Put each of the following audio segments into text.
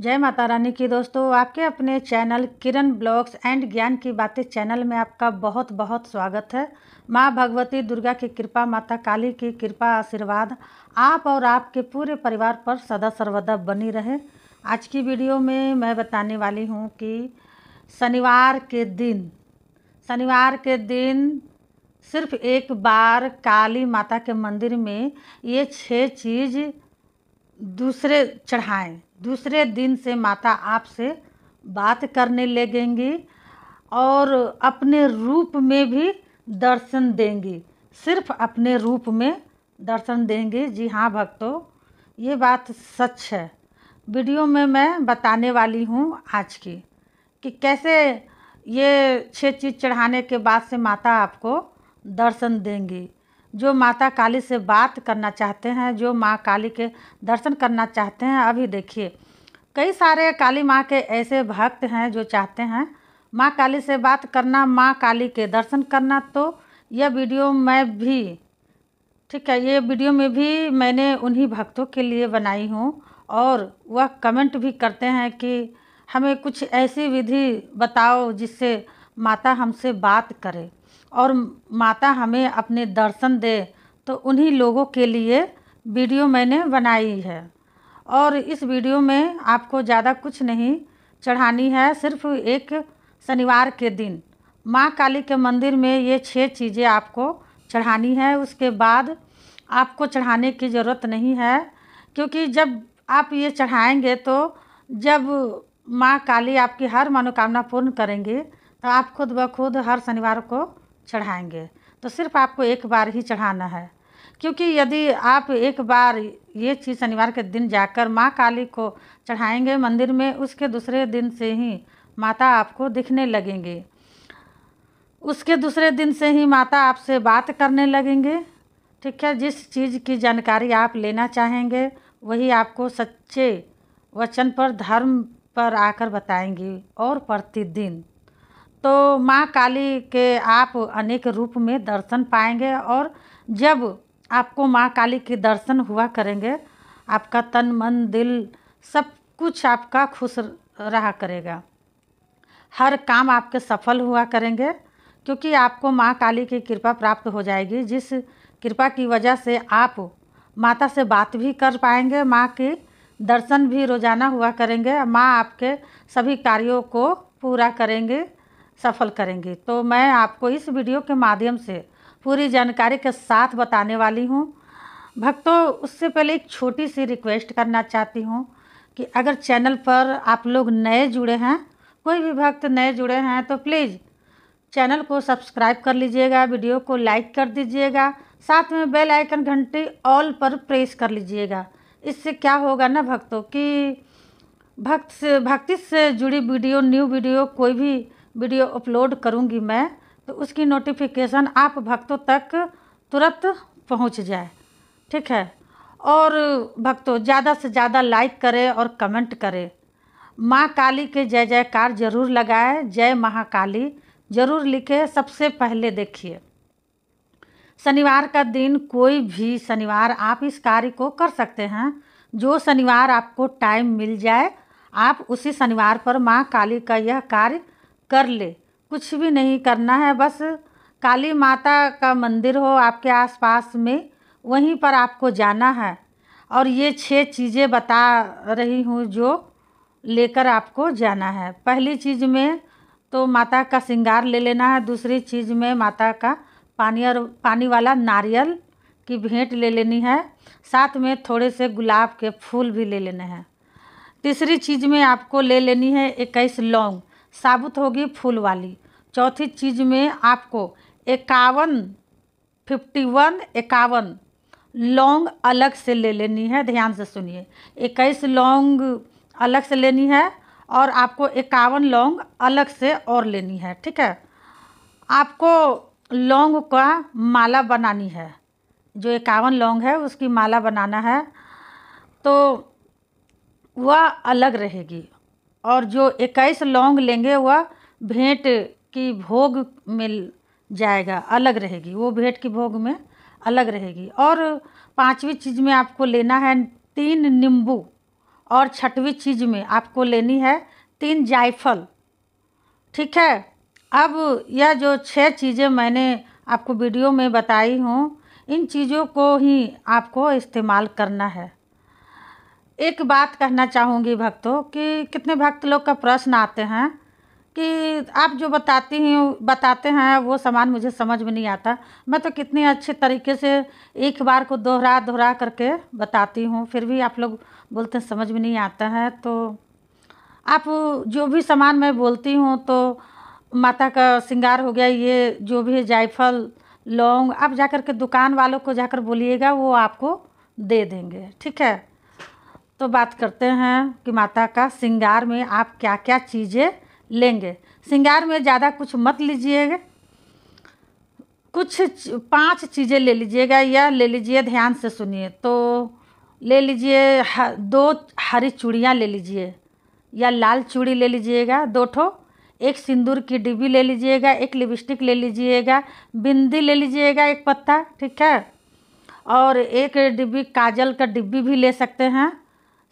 जय माता रानी की दोस्तों आपके अपने चैनल किरण ब्लॉग्स एंड ज्ञान की बातें चैनल में आपका बहुत बहुत स्वागत है माँ भगवती दुर्गा की कृपा माता काली की कृपा आशीर्वाद आप और आपके पूरे परिवार पर सदा सर्वदा बनी रहे आज की वीडियो में मैं बताने वाली हूँ कि शनिवार के दिन शनिवार के दिन सिर्फ एक बार काली माता के मंदिर में ये छः चीज़ दूसरे चढ़ाएँ दूसरे दिन से माता आपसे बात करने लगेंगी और अपने रूप में भी दर्शन देंगी सिर्फ अपने रूप में दर्शन देंगी जी हाँ भक्तों ये बात सच है वीडियो में मैं बताने वाली हूँ आज की कि कैसे ये छः चीज़ चढ़ाने के बाद से माता आपको दर्शन देंगी जो माता काली से बात करना चाहते हैं जो माँ काली के दर्शन करना चाहते हैं अभी देखिए कई सारे काली माँ के ऐसे भक्त हैं जो चाहते हैं माँ काली से बात करना माँ काली के दर्शन करना तो यह वीडियो मैं भी ठीक है ये वीडियो में भी मैंने उन्हीं भक्तों के लिए बनाई हूँ और वह कमेंट भी करते हैं कि हमें कुछ ऐसी विधि बताओ जिससे माता हमसे बात करे और माता हमें अपने दर्शन दे तो उन्हीं लोगों के लिए वीडियो मैंने बनाई है और इस वीडियो में आपको ज़्यादा कुछ नहीं चढ़ानी है सिर्फ एक शनिवार के दिन माँ काली के मंदिर में ये छः चीज़ें आपको चढ़ानी है उसके बाद आपको चढ़ाने की ज़रूरत नहीं है क्योंकि जब आप ये चढ़ाएंगे तो जब माँ काली आपकी हर मनोकामना पूर्ण करेंगे तो आप खुद ब खुद हर शनिवार को चढ़ाएंगे तो सिर्फ आपको एक बार ही चढ़ाना है क्योंकि यदि आप एक बार ये चीज़ शनिवार के दिन जाकर माँ काली को चढ़ाएंगे मंदिर में उसके दूसरे दिन से ही माता आपको दिखने लगेंगे उसके दूसरे दिन से ही माता आपसे बात करने लगेंगे ठीक है जिस चीज़ की जानकारी आप लेना चाहेंगे वही आपको सच्चे वचन पर धर्म पर आकर बताएंगी और प्रतिदिन तो माँ काली के आप अनेक रूप में दर्शन पाएंगे और जब आपको माँ काली के दर्शन हुआ करेंगे आपका तन मन दिल सब कुछ आपका खुश रहा करेगा हर काम आपके सफल हुआ करेंगे क्योंकि आपको माँ काली की कृपा प्राप्त हो जाएगी जिस कृपा की वजह से आप माता से बात भी कर पाएंगे माँ के दर्शन भी रोज़ाना हुआ करेंगे माँ आपके सभी कार्यों को पूरा करेंगे सफल करेंगे तो मैं आपको इस वीडियो के माध्यम से पूरी जानकारी के साथ बताने वाली हूँ भक्तों उससे पहले एक छोटी सी रिक्वेस्ट करना चाहती हूँ कि अगर चैनल पर आप लोग नए जुड़े हैं कोई भी भक्त नए जुड़े हैं तो प्लीज़ चैनल को सब्सक्राइब कर लीजिएगा वीडियो को लाइक कर दीजिएगा साथ में बेल आइकन घंटी ऑल पर प्रेस कर लीजिएगा इससे क्या होगा ना भक्तों कि भक्त से भक्ति से जुड़ी वीडियो न्यू वीडियो कोई भी वीडियो अपलोड करूँगी मैं तो उसकी नोटिफिकेशन आप भक्तों तक तुरंत पहुँच जाए ठीक है और भक्तों ज़्यादा से ज़्यादा लाइक करें और कमेंट करें माँ काली के जय जयकार जरूर लगाएं जय महाकाली जरूर लिखें सबसे पहले देखिए शनिवार का दिन कोई भी शनिवार आप इस कार्य को कर सकते हैं जो शनिवार आपको टाइम मिल जाए आप उसी शनिवार पर माँ काली का यह कार्य कर ले कुछ भी नहीं करना है बस काली माता का मंदिर हो आपके आसपास में वहीं पर आपको जाना है और ये छह चीज़ें बता रही हूँ जो लेकर आपको जाना है पहली चीज़ में तो माता का श्रृंगार ले लेना है दूसरी चीज़ में माता का पानी और पानी वाला नारियल की भेंट ले लेनी है साथ में थोड़े से गुलाब के फूल भी ले लेने हैं तीसरी चीज़ में आपको ले लेनी है इक्कीस लौंग साबुत होगी फूल वाली चौथी चीज़ में आपको इक्यावन फिफ्टी वन इक्यावन लौंग अलग से ले लेनी है ध्यान से सुनिए इक्कीस लौंग अलग से लेनी है और आपको इक्यावन लौंग अलग से और लेनी है ठीक है आपको लौंग का माला बनानी है जो इक्यावन लौंग है उसकी माला बनाना है तो वह अलग रहेगी और जो इक्कीस लौंग लेंगे वह भेंट की भोग में जाएगा अलग रहेगी वो भेंट की भोग में अलग रहेगी और पांचवी चीज़ में आपको लेना है तीन नींबू और छठवीं चीज़ में आपको लेनी है तीन जायफल ठीक है अब यह जो छह चीज़ें मैंने आपको वीडियो में बताई हूँ इन चीज़ों को ही आपको इस्तेमाल करना है एक बात कहना चाहूँगी भक्तों कि कितने भक्त लोग का प्रश्न आते हैं कि आप जो बताती हैं बताते हैं वो सामान मुझे समझ में नहीं आता मैं तो कितने अच्छे तरीके से एक बार को दोहरा दोहरा करके बताती हूँ फिर भी आप लोग बोलते हैं समझ में नहीं आता है तो आप जो भी सामान मैं बोलती हूँ तो माता का श्रृंगार हो गया ये जो भी जायफल लौंग आप जाकर के दुकान वालों को जाकर बोलिएगा वो आपको दे देंगे ठीक है तो बात करते हैं कि माता का श्रृंगार में आप क्या क्या चीज़ें लेंगे श्रृंगार में ज़्यादा कुछ मत लीजिएगा कुछ पांच चीज़ें ले लीजिएगा या ले लीजिए ध्यान से सुनिए तो ले लीजिए दो हरी चूड़ियाँ ले लीजिए या लाल चूड़ी ले लीजिएगा दो ठो एक सिंदूर की डिब्बी ले लीजिएगा एक लिपस्टिक ले लीजिएगा बिंदी ले लीजिएगा एक पत्ता ठीक है और एक डिब्बी काजल का डिब्बी भी ले सकते हैं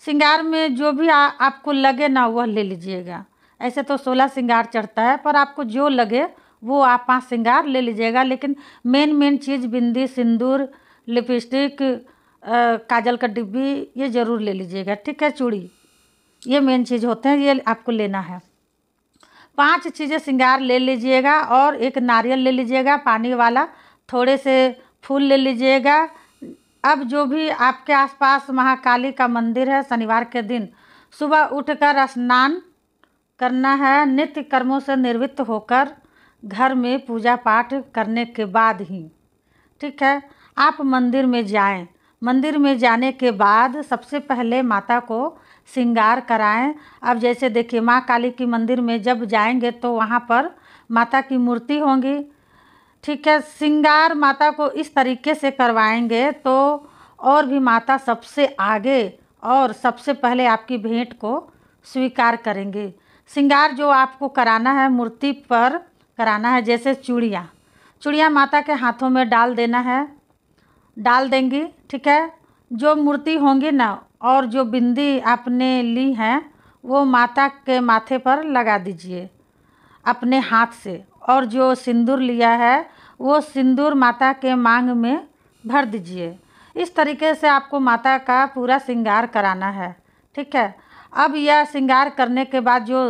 सिंगार में जो भी आ, आपको लगे ना वह ले लीजिएगा ऐसे तो सोलह श्रृंगार चढ़ता है पर आपको जो लगे वो आप पाँच सिंगार ले लीजिएगा लेकिन मेन मेन चीज़ बिंदी सिंदूर लिपस्टिक काजल का डिब्बी ये ज़रूर ले लीजिएगा ठीक है चूड़ी ये मेन चीज़ होते हैं ये आपको लेना है पांच चीज़ें सिंगार ले लीजिएगा और एक नारियल ले लीजिएगा पानी वाला थोड़े से फूल ले लीजिएगा अब जो भी आपके आसपास महाकाली का मंदिर है शनिवार के दिन सुबह उठकर स्नान करना है नित्य कर्मों से निवृत्त होकर घर में पूजा पाठ करने के बाद ही ठीक है आप मंदिर में जाएं मंदिर में जाने के बाद सबसे पहले माता को श्रृंगार कराएं अब जैसे देखिए माँ काली की मंदिर में जब जाएंगे तो वहाँ पर माता की मूर्ति होंगी ठीक है श्रृंगार माता को इस तरीके से करवाएंगे तो और भी माता सबसे आगे और सबसे पहले आपकी भेंट को स्वीकार करेंगे श्रृंगार जो आपको कराना है मूर्ति पर कराना है जैसे चूड़ियाँ चूड़ियाँ माता के हाथों में डाल देना है डाल देंगी ठीक है जो मूर्ति होंगी ना और जो बिंदी आपने ली हैं वो माता के माथे पर लगा दीजिए अपने हाथ से और जो सिंदूर लिया है वो सिंदूर माता के मांग में भर दीजिए इस तरीके से आपको माता का पूरा श्रृंगार कराना है ठीक है अब यह श्रृंगार करने के बाद जो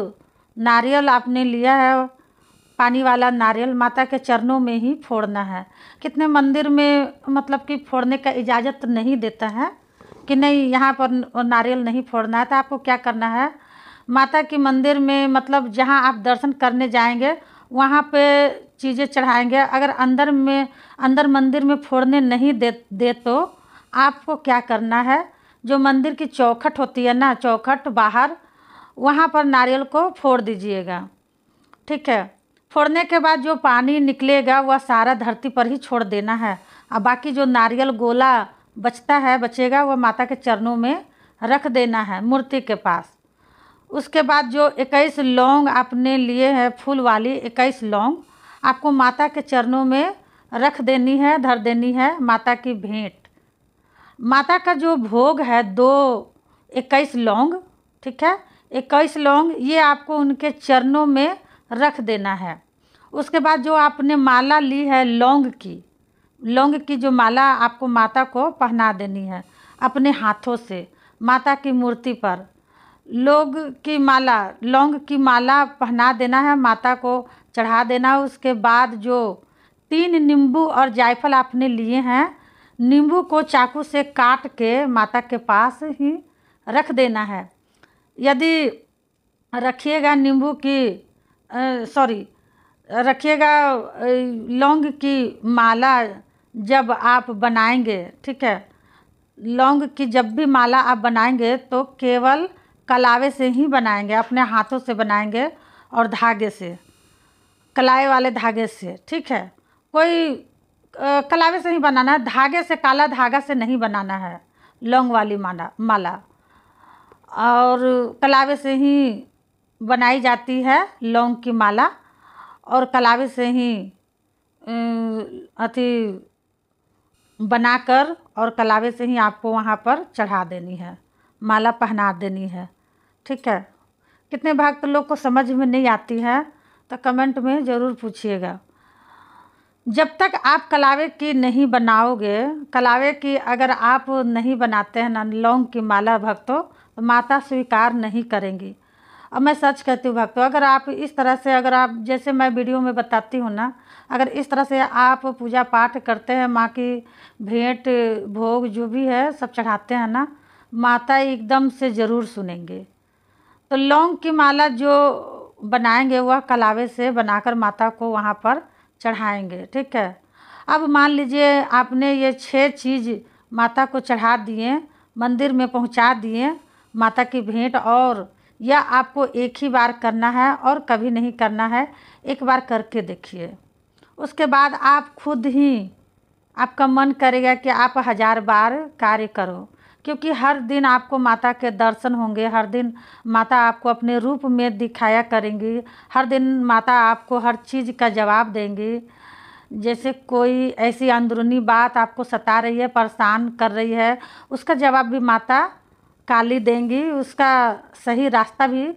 नारियल आपने लिया है पानी वाला नारियल माता के चरणों में ही फोड़ना है कितने मंदिर में मतलब कि फोड़ने का इजाज़त नहीं देता है कि नहीं यहाँ पर नारियल नहीं फोड़ना है तो आपको क्या करना है माता के मंदिर में मतलब जहाँ आप दर्शन करने जाएंगे वहाँ पे चीज़ें चढ़ाएंगे अगर अंदर में अंदर मंदिर में फोड़ने नहीं दे दे तो आपको क्या करना है जो मंदिर की चौखट होती है ना चौखट बाहर वहाँ पर नारियल को फोड़ दीजिएगा ठीक है फोड़ने के बाद जो पानी निकलेगा वह सारा धरती पर ही छोड़ देना है और बाकी जो नारियल गोला बचता है बचेगा वह माता के चरणों में रख देना है मूर्ति के पास उसके बाद जो इक्कीस लौंग आपने लिए हैं फूल वाली इक्कीस लौंग आपको माता के चरणों में रख देनी है धर देनी है माता की भेंट माता का जो भोग है दो इक्कीस लौंग ठीक है इक्कीस लौंग ये आपको उनके चरणों में रख देना है उसके बाद जो आपने माला ली है लौंग की लौंग की जो माला आपको माता को पहना देनी है अपने हाथों से माता की मूर्ति पर लोग की माला लौंग की माला पहना देना है माता को चढ़ा देना है उसके बाद जो तीन नींबू और जायफल आपने लिए हैं नींबू को चाकू से काट के माता के पास ही रख देना है यदि रखिएगा नींबू की सॉरी रखिएगा लौंग की माला जब आप बनाएंगे ठीक है लौंग की जब भी माला आप बनाएंगे तो केवल कलावे से ही बनाएंगे अपने हाथों से बनाएंगे और धागे से कलाए वाले धागे से ठीक है कोई आ, कलावे से ही बनाना है धागे से काला धागा से नहीं बनाना है लौंग वाली माला माला और कलावे से ही बनाई जाती है लौंग की माला और कलावे से ही अति बनाकर और कलावे से ही आपको वहाँ पर चढ़ा देनी है माला पहना देनी है ठीक है कितने भाग तो लोग को समझ में नहीं आती है तो कमेंट में ज़रूर पूछिएगा जब तक आप कलावे की नहीं बनाओगे कलावे की अगर आप नहीं बनाते हैं ना लौंग की माला भक्तों तो माता स्वीकार नहीं करेंगी अब मैं सच कहती हूँ भक्तों अगर आप इस तरह से अगर आप जैसे मैं वीडियो में बताती हूँ ना अगर इस तरह से आप पूजा पाठ करते हैं माँ की भेंट भोग जो भी है सब चढ़ाते हैं ना माता एकदम से ज़रूर सुनेंगे तो लौंग की माला जो बनाएंगे वह कलावे से बनाकर माता को वहाँ पर चढ़ाएंगे ठीक है अब मान लीजिए आपने ये छः चीज़ माता को चढ़ा दिए मंदिर में पहुँचा दिए माता की भेंट और यह आपको एक ही बार करना है और कभी नहीं करना है एक बार करके देखिए उसके बाद आप खुद ही आपका मन करेगा कि आप हज़ार बार कार्य करो क्योंकि हर दिन आपको माता के दर्शन होंगे हर दिन माता आपको अपने रूप में दिखाया करेंगी हर दिन माता आपको हर चीज़ का जवाब देंगी जैसे कोई ऐसी अंदरूनी बात आपको सता रही है परेशान कर रही है उसका जवाब भी माता काली देंगी उसका सही रास्ता भी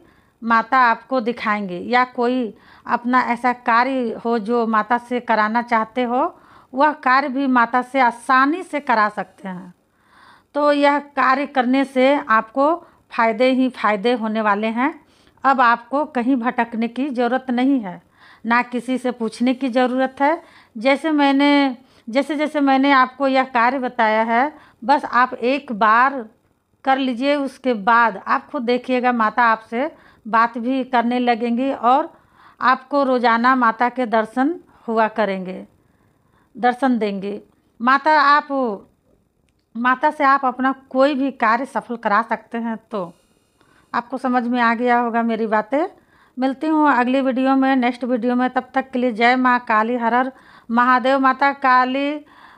माता आपको दिखाएंगे या कोई अपना ऐसा कार्य हो जो माता से कराना चाहते हो वह कार्य भी माता से आसानी से करा सकते हैं तो यह कार्य करने से आपको फ़ायदे ही फ़ायदे होने वाले हैं अब आपको कहीं भटकने की ज़रूरत नहीं है ना किसी से पूछने की ज़रूरत है जैसे मैंने जैसे जैसे मैंने आपको यह कार्य बताया है बस आप एक बार कर लीजिए उसके बाद आप खुद देखिएगा माता आपसे बात भी करने लगेंगी और आपको रोज़ाना माता के दर्शन हुआ करेंगे दर्शन देंगे माता आप माता से आप अपना कोई भी कार्य सफल करा सकते हैं तो आपको समझ में आ गया होगा मेरी बातें मिलती हूँ अगली वीडियो में नेक्स्ट वीडियो में तब तक के लिए जय माँ काली हर महादेव माता काली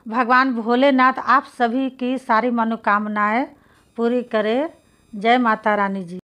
भगवान भोलेनाथ आप सभी की सारी मनोकामनाएं पूरी करें जय माता रानी जी